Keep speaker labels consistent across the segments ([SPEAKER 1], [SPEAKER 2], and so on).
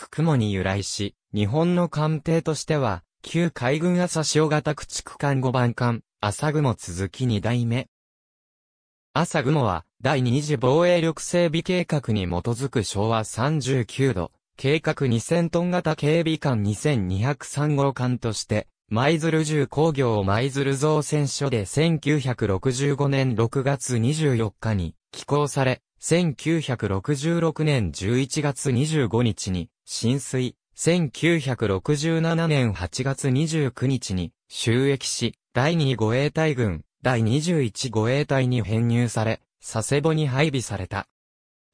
[SPEAKER 1] く雲に由来し、日本の艦艇としては、旧海軍朝潮型駆逐艦5番艦、朝雲続き2代目。朝雲は、第2次防衛力整備計画に基づく昭和39度、計画2000トン型警備艦2203号艦として、舞鶴重工業舞鶴造船所で1965年6月24日に寄港され、1966年11月25日に浸水、1967年8月29日に収益し、第2護衛隊軍、第21護衛隊に編入され、佐世保に配備された。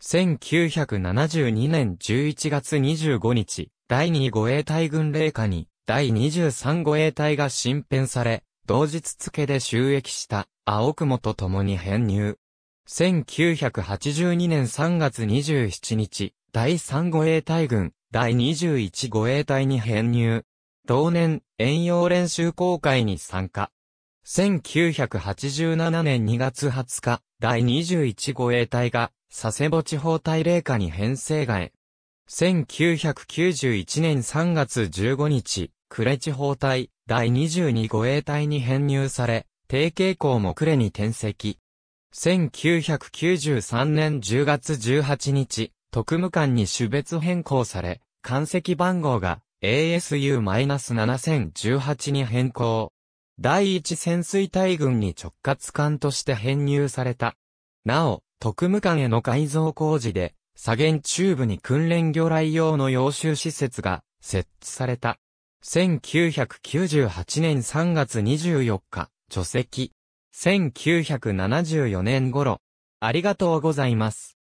[SPEAKER 1] 1972年11月25日、第2護衛隊軍霊下に、第23護衛隊が新編され、同日付で収益した、青雲と共に編入。1982年3月27日、第3護衛隊軍、第21護衛隊に編入。同年、遠洋練習公開に参加。1987年2月20日、第21護衛隊が、佐世保地方隊霊下に編成外。1991年3月15日、呉地方隊、第22護衛隊に編入され、低傾向も呉に転籍。1993年10月18日、特務官に種別変更され、艦籍番号が ASU-7018 に変更。第一潜水隊軍に直轄艦として編入された。なお、特務艦への改造工事で、左舷中部に訓練魚雷用の養習施設が設置された。1998年3月24日、除籍。1974年頃、ありがとうございます。